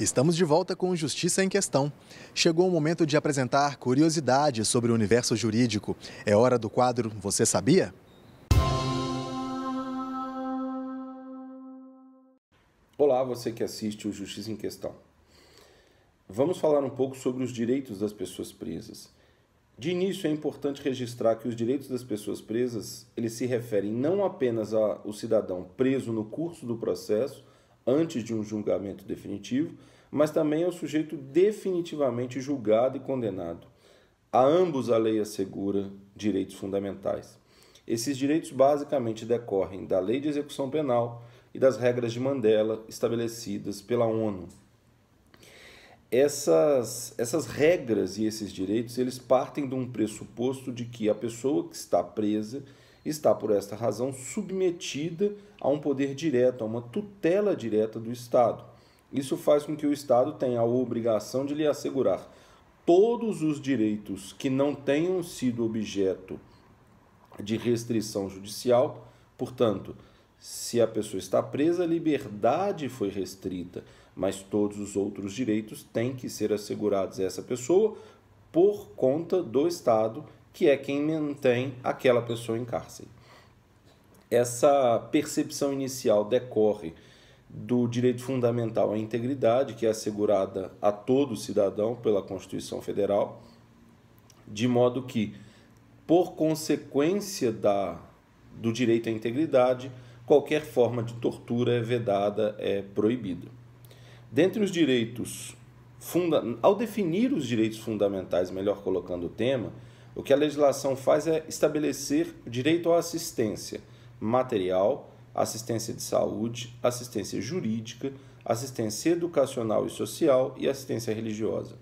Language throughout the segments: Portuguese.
Estamos de volta com Justiça em Questão. Chegou o momento de apresentar curiosidades sobre o universo jurídico. É hora do quadro Você Sabia? Olá, você que assiste o Justiça em Questão. Vamos falar um pouco sobre os direitos das pessoas presas. De início, é importante registrar que os direitos das pessoas presas eles se referem não apenas ao cidadão preso no curso do processo, antes de um julgamento definitivo, mas também ao é sujeito definitivamente julgado e condenado. A ambos a lei assegura direitos fundamentais. Esses direitos basicamente decorrem da Lei de Execução Penal e das regras de Mandela estabelecidas pela ONU. Essas, essas regras e esses direitos eles partem de um pressuposto de que a pessoa que está presa está, por esta razão, submetida a um poder direto, a uma tutela direta do Estado. Isso faz com que o Estado tenha a obrigação de lhe assegurar todos os direitos que não tenham sido objeto de restrição judicial. Portanto, se a pessoa está presa, a liberdade foi restrita, mas todos os outros direitos têm que ser assegurados a essa pessoa por conta do Estado que é quem mantém aquela pessoa em cárcere. Essa percepção inicial decorre do direito fundamental à integridade, que é assegurada a todo cidadão pela Constituição Federal, de modo que, por consequência da, do direito à integridade, qualquer forma de tortura é vedada, é proibida. Dentre os direitos, funda ao definir os direitos fundamentais, melhor colocando o tema, o que a legislação faz é estabelecer o direito à assistência material, assistência de saúde, assistência jurídica, assistência educacional e social e assistência religiosa.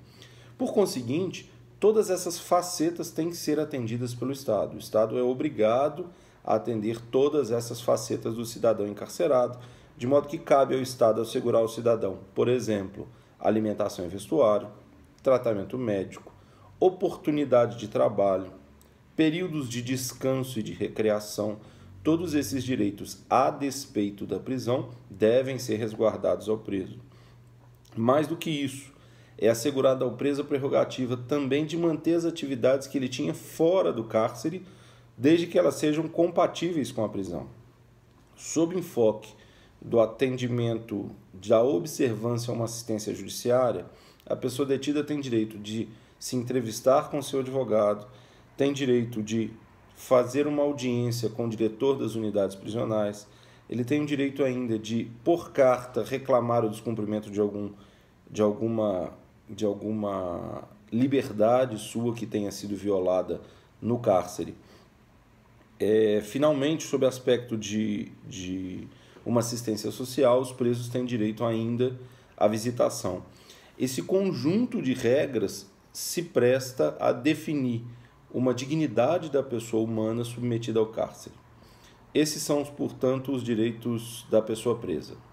Por conseguinte, todas essas facetas têm que ser atendidas pelo Estado. O Estado é obrigado a atender todas essas facetas do cidadão encarcerado, de modo que cabe ao Estado assegurar o cidadão, por exemplo, alimentação e vestuário, tratamento médico, oportunidade de trabalho, períodos de descanso e de recreação, todos esses direitos, a despeito da prisão, devem ser resguardados ao preso. Mais do que isso, é assegurada ao preso a prerrogativa também de manter as atividades que ele tinha fora do cárcere, desde que elas sejam compatíveis com a prisão. Sob enfoque do atendimento da observância a uma assistência judiciária, a pessoa detida tem direito de se entrevistar com seu advogado, tem direito de fazer uma audiência com o diretor das unidades prisionais, ele tem o direito ainda de, por carta, reclamar o descumprimento de, algum, de, alguma, de alguma liberdade sua que tenha sido violada no cárcere. É, finalmente, sob aspecto de, de uma assistência social, os presos têm direito ainda à visitação. Esse conjunto de regras se presta a definir uma dignidade da pessoa humana submetida ao cárcere. Esses são, portanto, os direitos da pessoa presa.